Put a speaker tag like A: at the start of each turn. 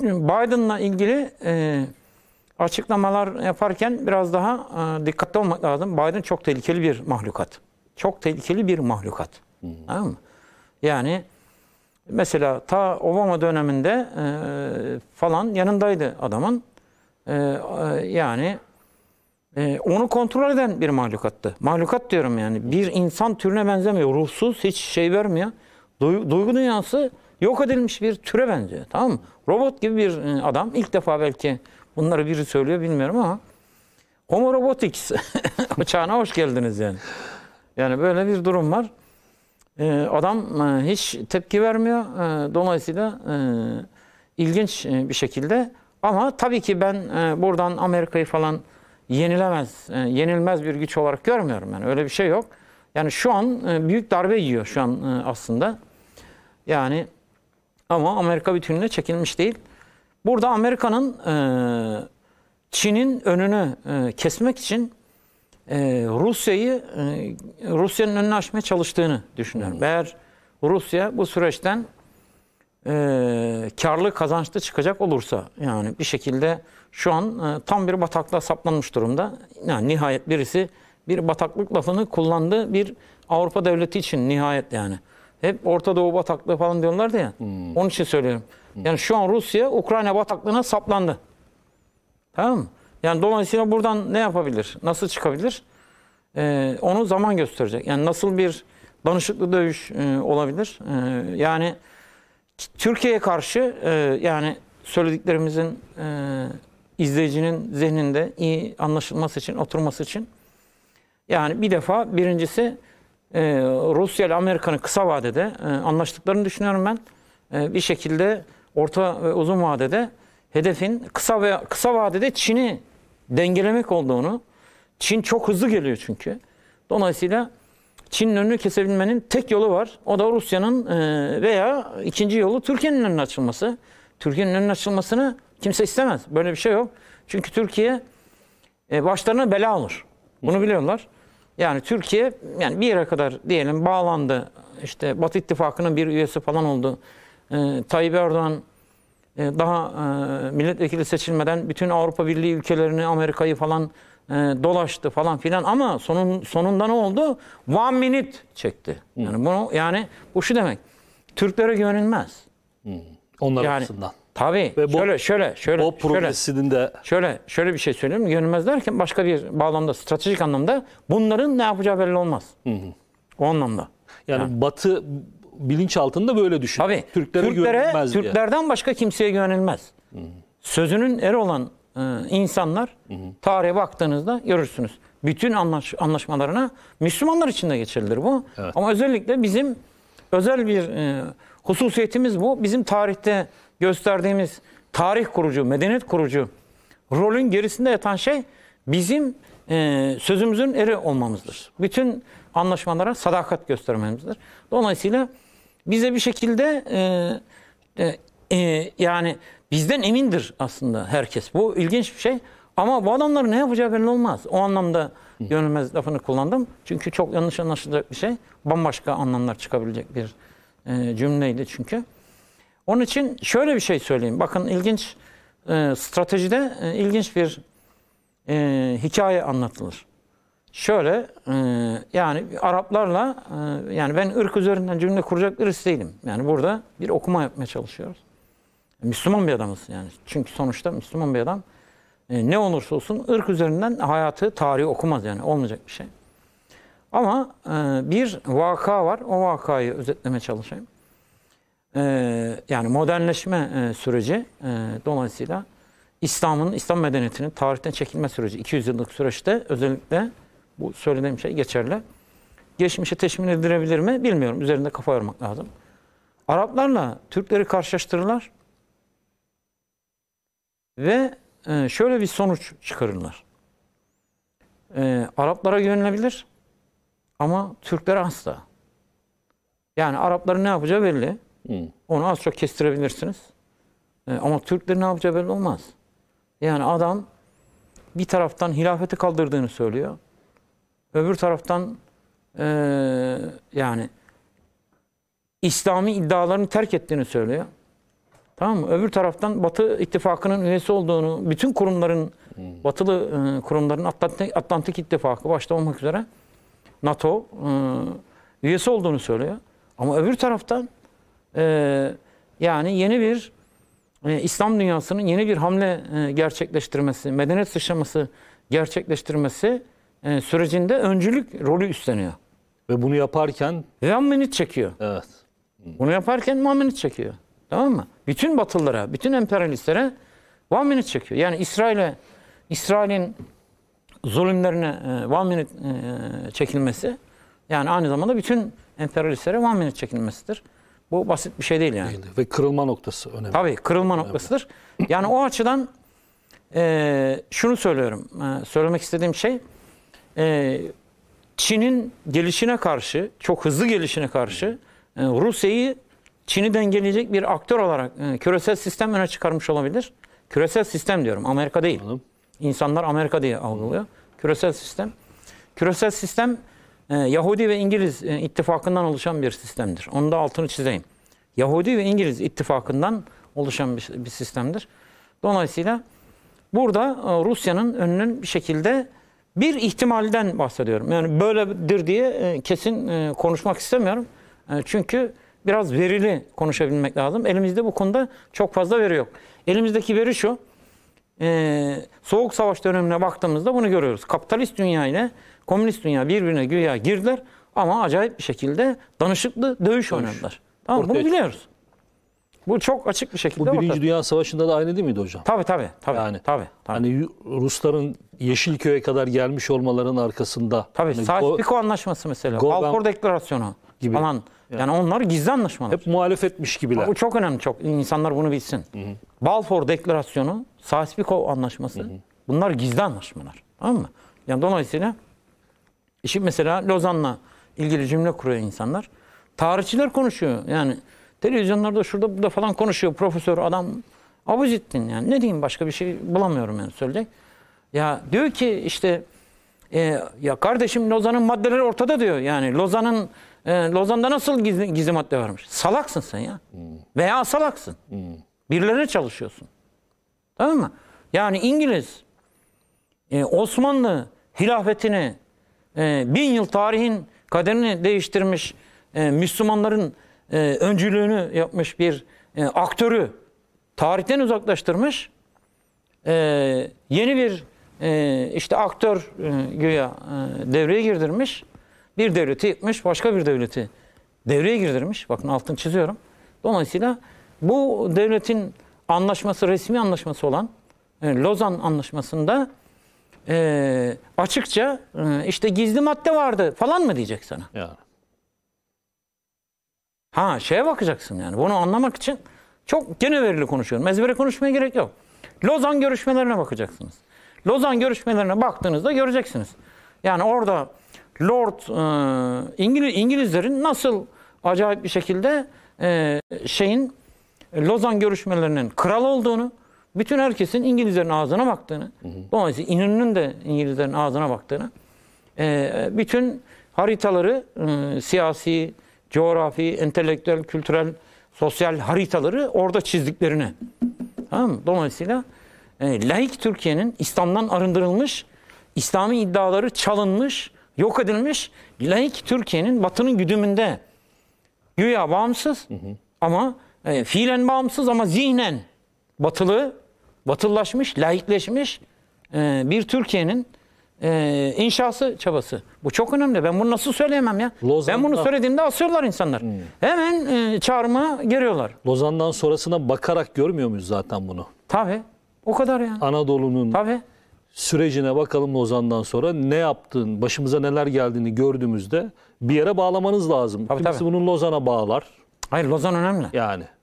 A: Biden'la ilgili e, açıklamalar yaparken biraz daha e, dikkatli olmak lazım. Biden çok tehlikeli bir mahlukat. Çok tehlikeli bir mahlukat. Hı hmm. hı. Tamam mı? Yani mesela ta Obama döneminde e, falan yanındaydı adamın. E, e, yani e, onu kontrol eden bir mahlukattı. Mahlukat diyorum yani. Bir insan türüne benzemiyor. Ruhsuz, hiç şey vermiyor. Duygu, duygu dünyası yok edilmiş bir türe benziyor. Tamam mı? Robot gibi bir e, adam ilk defa belki bunları biri söylüyor bilmiyorum ama Homo robotics çağına hoş geldiniz yani. Yani böyle bir durum var. E, adam e, hiç tepki vermiyor. dolayısıyla ilginç bir şekilde ama tabii ki ben buradan Amerika'yı falan yenilemez, yenilmez bir güç olarak görmüyorum. Yani öyle bir şey yok. Yani şu an büyük darbe yiyor şu an aslında. Yani ama Amerika bütününe çekilmiş değil. Burada Amerika'nın e, Çin'in önünü e, kesmek için e, Rusya'yı e, Rusya'nın önünü açmaya çalıştığını düşünüyorum. Hmm. Eğer Rusya bu süreçten e, karlı kazançlı çıkacak olursa yani bir şekilde şu an e, tam bir bataklığa saplanmış durumda. Yani nihayet birisi bir bataklık lafını kullandı bir Avrupa devleti için nihayet yani. Hep Orta Doğu bataklığı falan diyorlardı ya. Hmm. Onun için söylüyorum. Hmm. Yani şu an Rusya Ukrayna bataklığına saplandı. Tamam mı? Yani dolayısıyla buradan ne yapabilir? Nasıl çıkabilir? Ee, onu zaman gösterecek. Yani nasıl bir danışıklı dövüş e, olabilir? E, yani Türkiye'ye karşı e, yani söylediklerimizin e, izleyicinin zihninde iyi anlaşılması için, oturması için yani bir defa birincisi ee, Rusya ile Amerika'nın kısa vadede e, anlaştıklarını düşünüyorum ben. Ee, bir şekilde orta ve uzun vadede hedefin kısa ve kısa vadede Çin'i dengelemek olduğunu. Çin çok hızlı geliyor çünkü. Dolayısıyla Çin'in önünü kesebilmenin tek yolu var. O da Rusya'nın e, veya ikinci yolu Türkiye'nin önünün açılması. Türkiye'nin önünün açılmasını kimse istemez. Böyle bir şey yok. Çünkü Türkiye e, başlarına bela olur. Bunu biliyorlar. Yani Türkiye yani bir yere kadar diyelim bağlandı. İşte Batı İttifakı'nın bir üyesi falan oldu. Ee, Tayyip Erdoğan e, daha e, milletvekili seçilmeden bütün Avrupa Birliği ülkelerini, Amerika'yı falan e, dolaştı falan filan ama sonun sonunda ne oldu? One minute çekti. Yani bunu yani bu şu demek. Türklere güvenilmez. Hmm. Onlar yani, açısından. Tabii. Ve bu, şöyle şöyle şöyle de şöyle şöyle bir şey söyleyeyim. Yönelmez derken başka bir bağlamda stratejik anlamda bunların ne yapacağı belli olmaz. Hı hı. O anlamda. Yani, yani. Batı bilinç altında böyle düşün. Tabii. Türklere, Türklere Türklerden başka kimseye güvenilmez. Sözünün er olan e, insanlar hı hı. tarihe baktığınızda görürsünüz. Bütün anlaş, anlaşmalarına Müslümanlar için de geçirilir bu. Evet. Ama özellikle bizim özel bir e, hususiyetimiz bu. Bizim tarihte gösterdiğimiz tarih kurucu, medeniyet kurucu rolün gerisinde yatan şey bizim e, sözümüzün eri olmamızdır. Bütün anlaşmalara sadakat göstermemizdir. Dolayısıyla bize bir şekilde e, e, e, yani bizden emindir aslında herkes. Bu ilginç bir şey. Ama bu adamların ne yapacağı belli olmaz. O anlamda yönelmez lafını kullandım. Çünkü çok yanlış anlaşılacak bir şey. Bambaşka anlamlar çıkabilecek bir e, cümleydi çünkü. Onun için şöyle bir şey söyleyeyim. Bakın ilginç e, stratejide e, ilginç bir e, hikaye anlatılır. Şöyle e, yani Araplarla e, yani ben ırk üzerinden cümle kuracak birisi değilim. Yani burada bir okuma yapmaya çalışıyoruz. Müslüman bir adamız yani. Çünkü sonuçta Müslüman bir adam e, ne olursa olsun ırk üzerinden hayatı, tarihi okumaz yani. Olmayacak bir şey. Ama e, bir vaka var. O vakayı özetlemeye çalışayım. Ee, yani modernleşme e, süreci e, dolayısıyla İslam'ın, İslam medeniyetinin tarihten çekilme süreci, 200 yıllık süreçte özellikle bu söylediğim şey geçerli. Geçmişe teşmin edilebilir mi bilmiyorum. Üzerinde kafa yormak lazım. Araplarla Türkleri karşılaştırırlar ve e, şöyle bir sonuç çıkarırlar. E, Araplara yönelebilir ama Türklere asla. Yani Arapların ne yapacağı belli. Hı. Onu az çok kestirebilirsiniz. E, ama Türklerin ne yapacağı belli olmaz. Yani adam bir taraftan hilafeti kaldırdığını söylüyor. Öbür taraftan e, yani İslami iddialarını terk ettiğini söylüyor. Tamam mı? Öbür taraftan Batı ittifakının üyesi olduğunu, bütün kurumların, hmm. batılı e, kurumların Atlantik, Atlantik ittifakı başta olmak üzere NATO e, üyesi olduğunu söylüyor. Ama öbür taraftan ee, yani yeni bir e, İslam dünyasının yeni bir hamle e, gerçekleştirmesi, medeniyet sıçraması gerçekleştirmesi e, sürecinde öncülük rolü üstleniyor. Ve bunu yaparken? Muhammed çekiyor. Evet. Bunu yaparken Muhammed çekiyor. Tamam mı? Bütün batılılara, bütün emperyalistlere one çekiyor. Yani İsrail'e, İsrail'in zulümlerine e, çekilmesi yani aynı zamanda bütün emperyalistlere one çekilmesidir. Bu basit bir şey değil yani. Değildi. Ve kırılma noktası önemli. Tabii kırılma önemli. noktasıdır. Yani o açıdan e, şunu söylüyorum. E, söylemek istediğim şey e, Çin'in gelişine karşı, çok hızlı gelişine karşı e, Rusya'yı Çin'i dengeleyecek bir aktör olarak e, küresel sistem öne çıkarmış olabilir. Küresel sistem diyorum. Amerika değil. Anladım. İnsanlar Amerika diye algılıyor. Küresel sistem. Küresel sistem ee, Yahudi ve İngiliz e, ittifakından oluşan bir sistemdir. Onu da altını çizeyim. Yahudi ve İngiliz ittifakından oluşan bir, bir sistemdir. Dolayısıyla burada e, Rusya'nın önünün bir şekilde bir ihtimalden bahsediyorum. Yani böyledir diye e, kesin konuşmak istemiyorum. Çünkü biraz verili konuşabilmek lazım. Elimizde bu konuda çok fazla veri yok. Elimizdeki veri şu. Soğuk savaş dönemine baktığımızda bunu görüyoruz. Kapitalist dünya ile komünist dünya birbirine güya girdiler ama acayip bir şekilde danışıklı dövüş, dövüş. oynadılar. Tamam Ortaya bunu biliyoruz. Bu çok açık bir şekilde Bu Birinci Dünya Savaşı'nda da aynı değil miydi hocam? Tabii tabii. tabii yani tabii, tabii. Hani Rusların Yeşilköy'e kadar gelmiş olmaların arkasında. Tabii hani Sykes-Picot Anlaşması mesela. Balfour Deklarasyonu gibi. falan. Yani, yani onlar gizli anlaşmalar. Hep etmiş gibiler. Bu çok önemli. çok insanlar bunu bilsin. Hı hı. Balfour Deklarasyonu, Sykes-Picot Anlaşması hı hı. bunlar gizli anlaşmalar. Tamam mı? Yani dolayısıyla Şimdi mesela Lozan'la ilgili cümle kuruyor insanlar. Tarihçiler konuşuyor. Yani televizyonlarda şurada burada falan konuşuyor. Profesör adam Abuzettin yani. Ne diyeyim başka bir şey bulamıyorum yani söyleyecek. Ya diyor ki işte e, ya kardeşim Lozan'ın maddeleri ortada diyor. Yani Lozan'ın e, Lozan'da nasıl gizli, gizli madde varmış? Salaksın sen ya. Hmm. Veya salaksın. Hmm. Birilerine çalışıyorsun. Tamam mı? Yani İngiliz e, Osmanlı hilafetini ee, bin yıl tarihin kaderini değiştirmiş, e, Müslümanların e, öncülüğünü yapmış bir e, aktörü tarihten uzaklaştırmış. yeni bir işte aktör güya devreye girdirmiş. Bir devleti yıkmış, başka bir devleti devreye girdirmiş. Bakın altını çiziyorum. Dolayısıyla bu devletin anlaşması, resmi anlaşması olan Lozan Anlaşması'nda e, açıkça e, işte gizli madde vardı falan mı diyecek sana? Ya. Ha şeye bakacaksın yani bunu anlamak için çok gene verili konuşuyorum. Ezbere konuşmaya gerek yok. Lozan görüşmelerine bakacaksınız. Lozan görüşmelerine baktığınızda göreceksiniz. Yani orada Lord e, İngiliz, İngilizlerin nasıl acayip bir şekilde e, şeyin Lozan görüşmelerinin kral olduğunu, bütün herkesin İngilizlerin ağzına baktığını, hı hı. dolayısıyla İnönü'nün de İngilizlerin ağzına baktığını, e, bütün haritaları, e, siyasi, coğrafi, entelektüel, kültürel, sosyal haritaları orada çizdiklerini. Tamam mı? Dolayısıyla e, laik Türkiye'nin İslam'dan arındırılmış, İslami iddiaları çalınmış, yok edilmiş, laik Türkiye'nin batının güdümünde güya bağımsız hı hı. ama e, fiilen bağımsız ama zihnen batılı batıllaşmış, laikleşmiş e, bir Türkiye'nin e, inşası çabası. Bu çok önemli. Ben bunu nasıl söyleyemem ya? Lozan'da, ben bunu söylediğimde asıyorlar insanlar. Hmm. Hemen e, çağırma geliyorlar. Lozan'dan sonrasına bakarak görmüyor muyuz zaten bunu? Tabii. O kadar yani. Anadolu'nun Tabii. sürecine bakalım Lozan'dan sonra ne yaptın başımıza neler geldiğini gördüğümüzde bir yere bağlamanız lazım. Tabii, Kimisi tabii. bunun Lozan'a bağlar. Hayır Lozan önemli. Yani.